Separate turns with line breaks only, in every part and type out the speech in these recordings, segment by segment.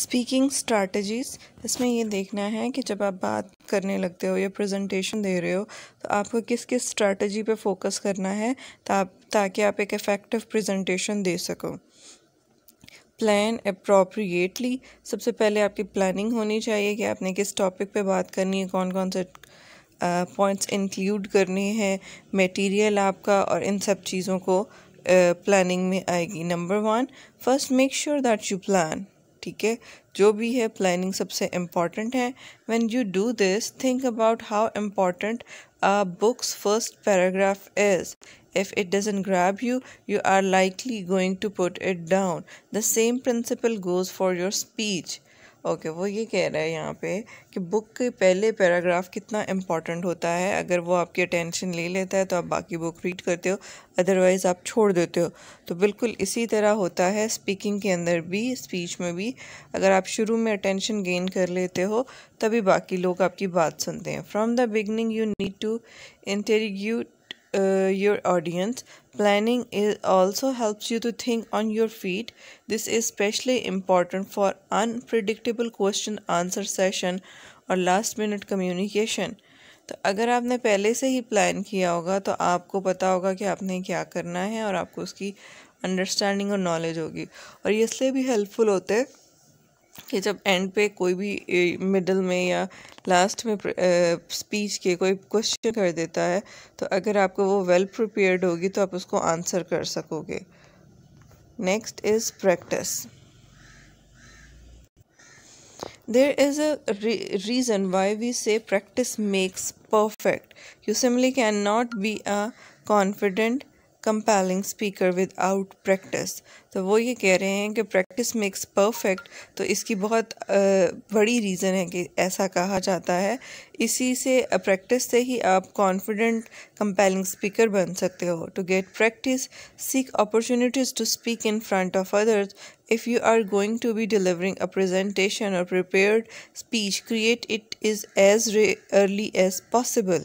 Speaking strategies इसमें ये देखना है कि जब आप बात करने लगते हो या प्रेजेंटेशन दे रहे हो तो आपको किस किस स्ट्रैटेजी पे फोकस करना है ता, ताकि आप एक इफ़ेक्टिव प्रेजेंटेशन दे सको प्लान अप्रोप्रिएटली सबसे पहले आपकी प्लानिंग होनी चाहिए कि आपने किस टॉपिक पे बात करनी है कौन कौन से पॉइंट्स इंक्लूड करने हैं मटेरियल आपका और इन सब चीज़ों को प्लानिंग uh, में आएगी number one first make sure that you plan ठीक है जो भी है प्लानिंग सबसे इम्पॉर्टेंट है when you do this think about how important a book's first paragraph is. If it doesn't grab you, you are likely going to put it down. The same principle goes for your speech. Okay वो ये कह रहा है यहाँ पे कि book के पहले पैराग्राफ कितना इम्पॉर्टेंट होता है अगर वो आपकी अटेंशन ले लेता है तो आप बाकी बुक रीड करते हो अदरवाइज़ आप छोड़ देते हो तो बिल्कुल इसी तरह होता है स्पीकिंग के अंदर भी स्पीच में भी अगर आप शुरू में अटेंशन गेन कर लेते हो तभी बाकी लोग आपकी बात सुनते हैं from the beginning you need to intrigue uh, your audience. Planning is also helps you to think on your feet. This is especially important for unpredictable question answer session or last minute communication. तो अगर आपने पहले से ही plan किया होगा तो आपको पता होगा कि आपने क्या करना है और आपको उसकी अंडरस्टैंडिंग और नॉलेज होगी और ये इसलिए भी हेल्पफुल होते हैं कि जब एंड पे कोई भी मिडल में या लास्ट में स्पीच के कोई क्वेश्चन कर देता है तो अगर आपको वो वेल प्रिपेयर्ड होगी तो आप उसको आंसर कर सकोगे next is practice there is a reason why we say practice makes perfect you simply can not be a confident compelling speaker without practice तो वो ये कह रहे हैं कि प्रैक्टिस मेक्स परफेक्ट तो इसकी बहुत बड़ी रीज़न है कि ऐसा कहा जाता है इसी से प्रैक्टिस से ही आप कॉन्फिडेंट कंपेलिंग स्पीकर बन सकते हो to get practice seek opportunities to speak in front of others if you are going to be delivering a presentation और prepare speech create it is as early as possible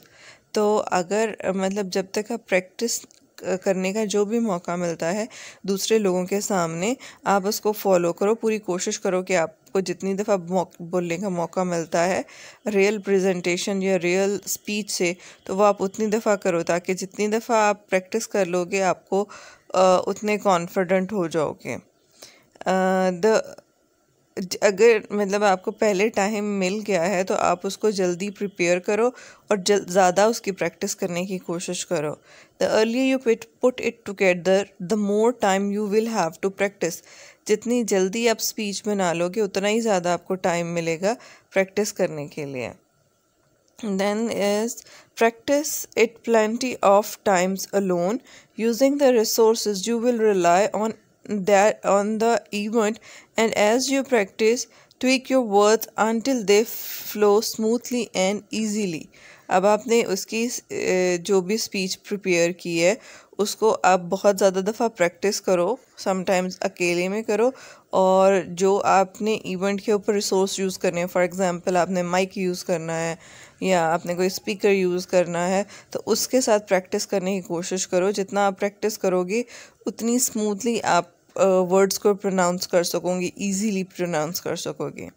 तो अगर मतलब जब तक आप प्रैक्टिस करने का जो भी मौका मिलता है दूसरे लोगों के सामने आप उसको फॉलो करो पूरी कोशिश करो कि आपको जितनी दफ़ा बोलने का मौका मिलता है रियल प्रेजेंटेशन या रियल स्पीच से तो वो आप उतनी दफ़ा करो ताकि जितनी दफ़ा आप प्रैक्टिस कर लोगे आपको उतने कॉन्फिडेंट हो जाओगे द अगर मतलब आपको पहले टाइम मिल गया है तो आप उसको जल्दी प्रिपेयर करो और जल ज़्यादा उसकी प्रैक्टिस करने की कोशिश करो the early you pit put it together the more time you will have to practice जितनी जल्दी आप स्पीच बना लोगे उतना ही ज़्यादा आपको टाइम मिलेगा प्रैक्टिस करने के लिए then is practice it plenty of times alone using the resource you will rely on that on the event and as you practice tweak your words until they flow smoothly and easily अब आपने उसकी जो भी speech prepare की है उसको आप बहुत ज़्यादा दफ़ा प्रैक्टिस करो समटाइम्स अकेले में करो और जो आपने इवेंट के ऊपर रिसोर्स यूज़ करने हैं फॉर एग्जांपल आपने माइक यूज़ करना है या आपने कोई स्पीकर यूज़ करना है तो उसके साथ प्रैक्टिस करने की कोशिश करो जितना आप प्रैक्टिस करोगे उतनी स्मूथली आप वर्ड्स को प्रोनाउंस कर सकोगे ईजीली प्रोनाउंस कर सकोगे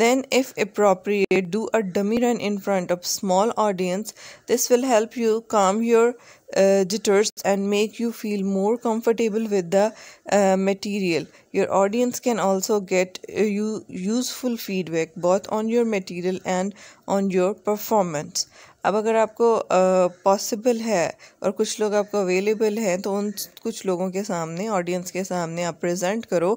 Then, if appropriate, do a dummy run in front of small audience. This will help you calm your uh, jitters and make you feel more comfortable with the uh, material. Your audience can also get uh, you useful feedback both on your material and on your performance. अब अगर आपको possible है और कुछ लोग आपको available हैं तो उन कुछ लोगों के सामने ऑडियंस के सामने आप प्रेजेंट करो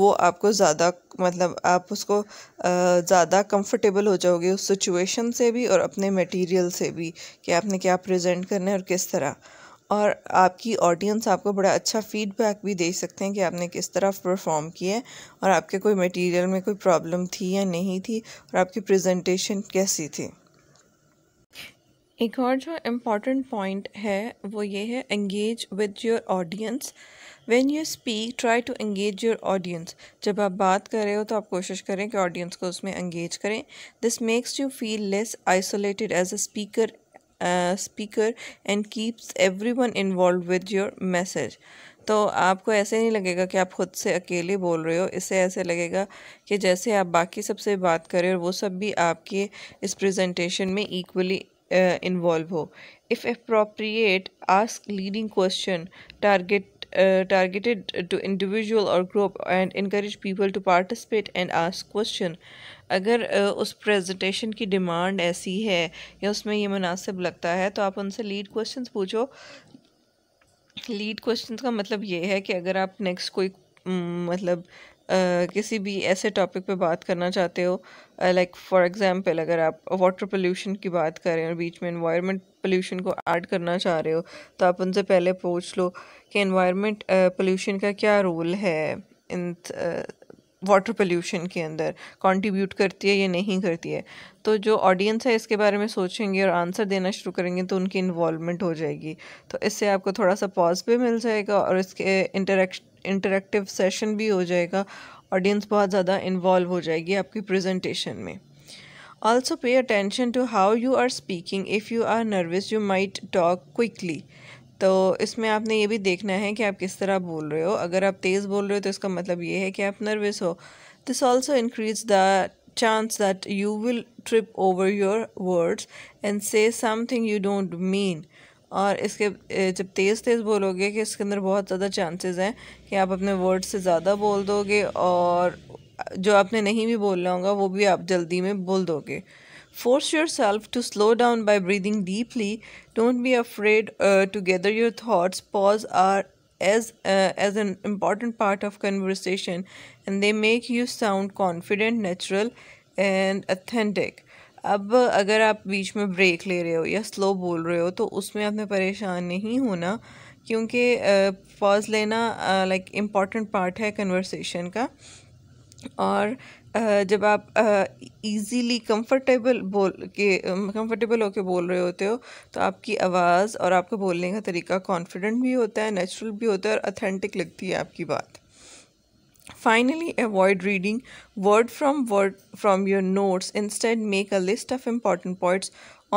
वो आपको ज़्यादा मतलब आप उसको ज़्यादा कंफर्टेबल हो जाओगे उस सिचुएशन से भी और अपने मटेरियल से भी कि आपने क्या प्रेजेंट करना है और किस तरह और आपकी ऑडियंस आपको बड़ा अच्छा फीडबैक भी दे सकते हैं कि आपने किस तरह परफॉर्म किया है और आपके कोई मटेरियल में कोई प्रॉब्लम थी या नहीं थी और आपकी प्रेजेंटेशन कैसी थी एक और जो इम्पॉर्टेंट पॉइंट है वो ये है engage with your audience when you speak try to engage your audience जब आप बात कर रहे हो तो आप कोशिश करें कि ऑडियंस को उसमें एंगेज करें this makes you feel less isolated as a speaker speaker and keeps everyone involve with your message तो आपको ऐसे नहीं लगेगा कि आप खुद से अकेले बोल रहे हो इससे ऐसे लगेगा कि जैसे आप बाकी सबसे बात कर रहे हो वो सब भी आपके इस प्रेजेंटेशन में इक्वली इन्वॉल्व uh, हो if appropriate ask leading question target targeted to individual और group and increase people to participate and ask question अगर uh, उस प्रेजेंटेशन की डिमांड ऐसी है या उसमें ये मुनासिब लगता है तो आप उनसे लीड क्वेश्चन पूछो लीड क्वेश्चन का मतलब ये है कि अगर आप नेक्स्ट कोई हम्म, मतलब Uh, किसी भी ऐसे टॉपिक पे बात करना चाहते हो लाइक फॉर एग्ज़ाम्पल अगर आप वाटर पोल्यूशन की बात करें और बीच में इन्वायरमेंट पोल्यूशन को ऐड करना चाह रहे हो तो आप उनसे पहले पूछ लो कि इन्वायरमेंट पोल्यूशन uh, का क्या रोल है इन वाटर पोल्यूशन के अंदर कंट्रीब्यूट करती है या नहीं करती है तो जो ऑडियंस है इसके बारे में सोचेंगे और आंसर देना शुरू करेंगे तो उनकी इन्वॉलमेंट हो जाएगी तो इससे आपको थोड़ा सा पॉज भी मिल जाएगा और इसके इंटरेक्श इंटरेक्टिव सेशन भी हो जाएगा ऑडियंस बहुत ज़्यादा इन्वॉल्व हो जाएगी आपकी प्रेजेंटेशन में also pay attention to how you are speaking if you are nervous you might talk quickly तो इसमें आपने ये भी देखना है कि आप किस तरह बोल रहे हो अगर आप तेज़ बोल रहे हो तो इसका मतलब ये है कि आप नर्वस हो this also increase the chance that you will trip over your words and say something you don't mean और इसके जब तेज़ तेज़ बोलोगे कि इसके अंदर बहुत ज़्यादा चांसेस हैं कि आप अपने वर्ड्स से ज़्यादा बोल दोगे और जो आपने नहीं भी बोलना होगा वो भी आप जल्दी में बोल दोगे Force yourself to slow down by breathing deeply. Don't be afraid uh, to gather your thoughts. Pause are as uh, as an important part of conversation and they make you sound confident, natural and authentic. अब अगर आप बीच में break ले रहे हो या slow बोल रहे हो तो उसमें आपने परेशान नहीं होना क्योंकि पॉज uh, लेना लाइक इम्पॉर्टेंट पार्ट है कन्वर्सेशन का और जब आप ईज़िली कंफर्टेबल बोल के कंफर्टेबल होके बोल रहे होते हो तो आपकी आवाज़ और आपका बोलने का तरीका कॉन्फिडेंट भी होता है नेचुरल भी होता है और अथेंटिक लगती है आपकी बात Finally, avoid reading word from word from your notes. Instead, make a list of important points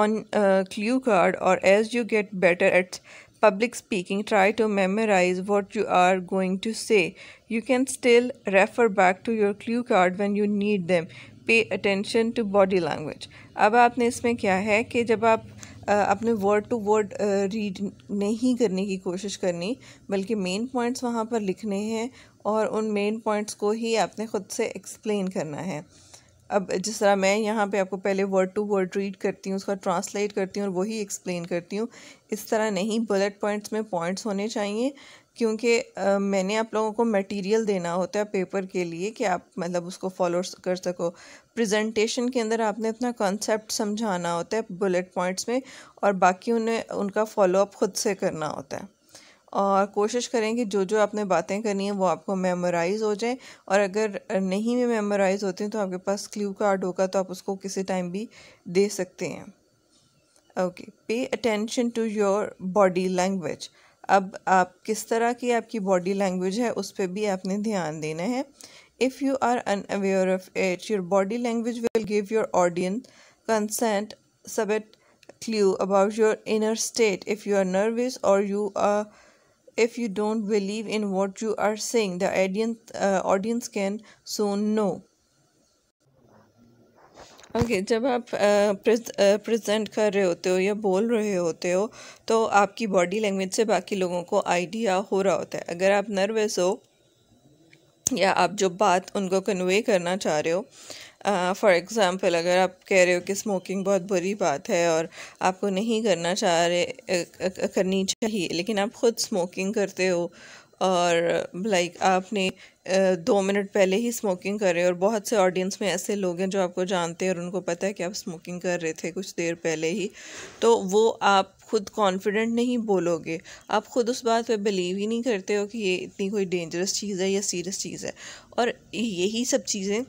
on a clue card or as you get better at public speaking, try to memorize what you are going to say. You can still refer back to your clue card when you need them. Pay attention to body language अब आपने इसमें क्या है कि जब आप अपने word to word read नहीं करने की कोशिश करनी बल्कि मेन पॉइंट्स वहाँ पर लिखने हैं और उन मेन पॉइंट्स को ही आपने ख़ुद से एक्सप्लेन करना है अब जिस तरह मैं यहाँ पे आपको पहले वर्ड टू वर्ड रीड करती हूँ उसका ट्रांसलेट करती हूँ और वही एक्सप्लेन करती हूँ इस तरह नहीं बुलेट पॉइंट्स में पॉइंट्स होने चाहिए क्योंकि मैंने आप लोगों को मटेरियल देना होता है पेपर के लिए कि आप मतलब उसको फॉलो कर सको प्रेजेंटेशन के अंदर आपने अपना कॉन्सेप्ट समझाना होता है बुलेट पॉइंट्स में और बाकी उन्हें उनका फॉलोअप ख़ुद से करना होता है और कोशिश करें कि जो जो आपने बातें करनी है वो आपको मेमोराइज़ हो जाए और अगर नहीं भी मेमोराइज़ होती हैं तो आपके पास क्ल्यू कार्ड होगा तो आप उसको किसी टाइम भी दे सकते हैं okay pay attention to your body language अब आप किस तरह की आपकी बॉडी लैंग्वेज है उस पर भी आपने ध्यान देना है if you are unaware of it your body language will give your audience consent सबेट clue about your inner state if you are nervous और you are if you don't believe in what you are saying the audience uh, audience can soon know okay okay, जब आप present uh, uh, कर रहे होते हो या बोल रहे होते हो तो आपकी बॉडी लैंग्वेज से बाकी लोगों को आइडिया हो रहा होता है अगर आप नर्वस हो या आप जो बात उनको कन्वे करना चाह रहे हो फॉर uh, एग्ज़ाम्पल अगर आप कह रहे हो कि स्मोकिंग बहुत बुरी बात है और आपको नहीं करना चाह रहे करनी चाहिए लेकिन आप ख़ुद स्मोकिंग करते हो और लाइक like, आपने दो मिनट पहले ही स्मोकिंग कर रहे हो और बहुत से ऑडियंस में ऐसे लोग हैं जो आपको जानते हैं और उनको पता है कि आप स्मोकिंग कर रहे थे कुछ देर पहले ही तो वो आप खुद कॉन्फिडेंट नहीं बोलोगे आप खुद उस बात पे बिलीव ही नहीं करते हो कि ये इतनी कोई डेंजरस चीज़ है या सीरियस चीज़ है और यही सब चीज़ें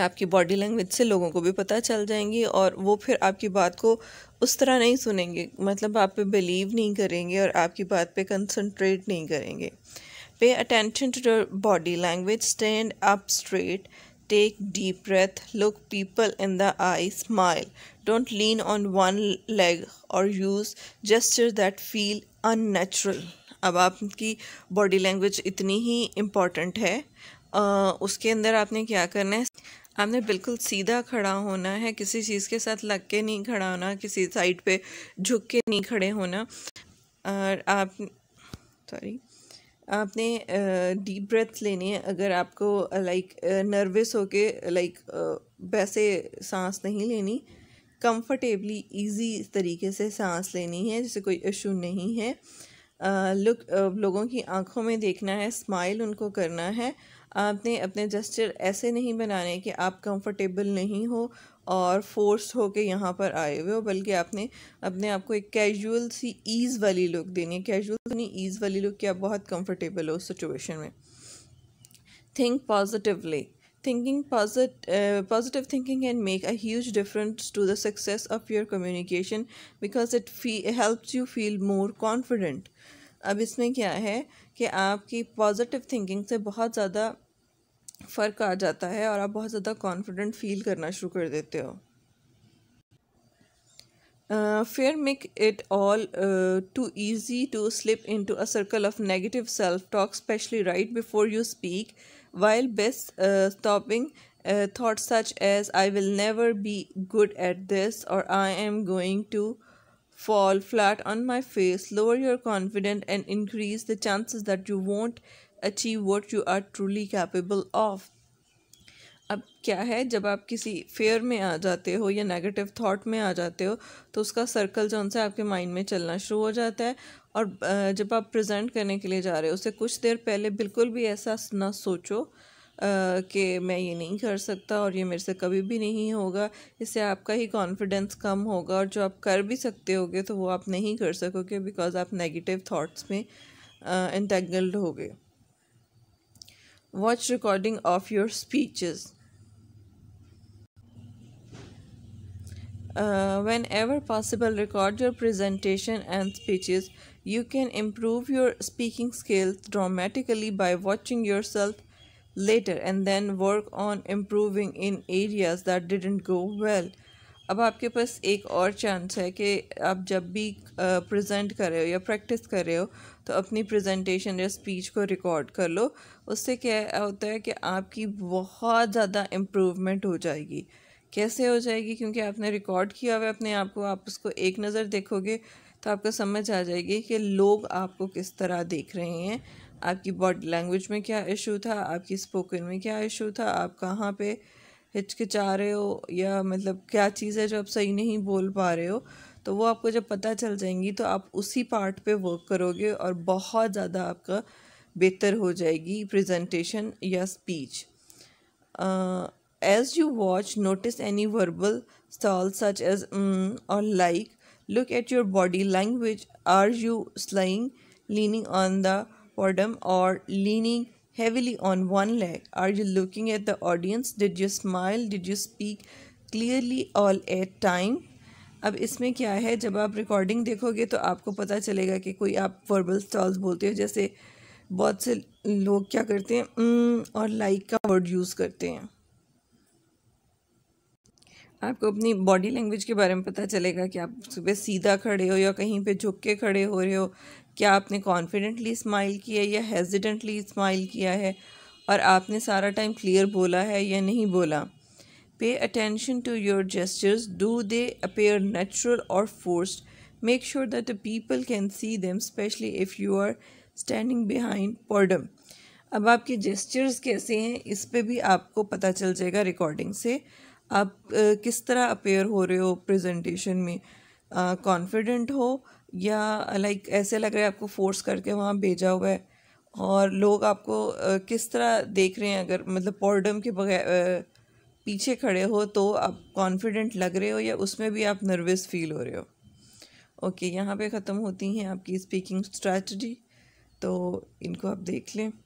आपकी बॉडी लैंग्वेज से लोगों को भी पता चल जाएंगी और वो फिर आपकी बात को उस तरह नहीं सुनेंगे मतलब आप पे बिलीव नहीं करेंगे और आपकी बात पे कंसंट्रेट नहीं करेंगे pay attention to your body language stand up straight take deep breath look people in the eye smile don't lean on one leg और use gesture that feel unnatural अब आपकी बॉडी लैंग्वेज इतनी ही important है उसके अंदर आपने क्या करना है आपने बिल्कुल सीधा खड़ा होना है किसी चीज़ के साथ लग के नहीं खड़ा होना किसी साइड पे झुक के नहीं खड़े होना और आप सॉरी आपने डीप ब्रेथ लेनी है अगर आपको लाइक नर्वस हो के लाइक वैसे सांस नहीं लेनी कंफर्टेबली इजी तरीके से सांस लेनी है जैसे कोई इशू नहीं है लुक लोगों की आंखों में देखना है स्माइल उनको करना है आपने अपने जेस्चर ऐसे नहीं बनाने कि आप कंफर्टेबल नहीं हो और फोर्स हो के यहाँ पर आए हुए हो बल्कि आपने अपने आप को एक कैजुअल सी ईज़ वाली लुक देनी है कैजुअल तो नहीं ईज़ वाली लुक कि आप बहुत कंफर्टेबल हो उस सिचुएशन में think positively thinking positive thinking can make a make difference to the success of your communication because it because it fe- helps you feel अब इसमें क्या है कि आपकी पॉजिटिव थिंकिंग से बहुत ज़्यादा फ़र्क आ जाता है और आप बहुत ज़्यादा कॉन्फिडेंट फील करना शुरू कर देते हो fear make it all too easy to slip into a circle of negative self talk especially right before you speak while best stopping thought such as I will never be good at this और I am going to fall flat on my face lower your confident and increase the chances that you won't achieve what you are truly capable of अब क्या है जब आप किसी fair में आ जाते हो या नेगेटिव थॉट में आ जाते हो तो उसका सर्कल जो उनसे आपके माइंड में चलना शुरू हो जाता है और जब आप प्रेजेंट करने के लिए जा रहे हो उसे कुछ देर पहले बिल्कुल भी ऐसा ना सोचो कि मैं ये नहीं कर सकता और ये मेरे से कभी भी नहीं होगा इससे आपका ही कॉन्फिडेंस कम होगा और जो आप कर भी सकते होगे तो वो आप नहीं कर सकोगे बिकॉज आप नेगेटिव थाट्स में इंटेगल्ड हो गए watch recording of your speeches. Uh, whenever possible, record your presentation and speeches. You can improve your speaking skills dramatically by watching yourself later and then work on improving in areas that didn't go well. अब आपके पास एक और chance है कि आप जब भी present कर रहे हो या प्रैक्टिस कर रहे हो तो अपनी प्रेजेंटेशन या स्पीच को रिकॉर्ड कर लो उससे क्या होता है कि आपकी बहुत ज़्यादा इम्प्रूवमेंट हो जाएगी कैसे हो जाएगी क्योंकि आपने रिकॉर्ड किया हुआ है अपने आप को आप उसको एक नज़र देखोगे तो आपको समझ आ जाएगी कि लोग आपको किस तरह देख रहे हैं आपकी बॉडी लैंग्वेज में क्या इशू था आपकी स्पोकन में क्या इशू था आप कहाँ पर हिचकिचा रहे हो या मतलब क्या चीज़ है जो आप सही नहीं बोल पा रहे हो तो वो आपको जब पता चल जाएंगी तो आप उसी पार्ट पे वर्क करोगे और बहुत ज़्यादा आपका बेहतर हो जाएगी प्रेजेंटेशन या speech as you watch notice any verbal stall such as और like look at your body language are you slouching leaning on the podium और leaning heavily on one leg? Are you looking at the audience? Did you smile? Did you speak clearly all at time? अब इसमें क्या है जब आप recording देखोगे तो आपको पता चलेगा कि कोई आप वर्बल स्टॉल्स बोलते हो जैसे बहुत से लोग क्या करते हैं और लाइक का वर्ड यूज़ करते हैं आपको अपनी बॉडी लैंग्वेज के बारे में पता चलेगा कि आप सुबह सीधा खड़े हो या कहीं पे झुक के खड़े हो रहे हो क्या आपने कॉन्फिडेंटली स्माइल किया है या हेजिडेंटली स्माइल किया है और आपने सारा टाइम क्लियर बोला है या नहीं बोला pay attention to your gestures do they appear natural और forced make sure that the people can see them especially if you are standing behind podium अब आपके जेस्चर्स कैसे हैं इस पर भी आपको पता चल जाएगा रिकॉर्डिंग से आप किस तरह अपेयर हो रहे हो प्रेजेंटेशन में कॉन्फिडेंट हो या लाइक ऐसे लग रहा है आपको फोर्स करके वहाँ भेजा हुआ है और लोग आपको किस तरह देख रहे हैं अगर मतलब पॉर्डम के बगैर पीछे खड़े हो तो आप कॉन्फिडेंट लग रहे हो या उसमें भी आप नर्वस फील हो रहे हो ओके okay, यहाँ पे ख़त्म होती हैं आपकी स्पीकिंग स्ट्रैटी तो इनको आप देख लें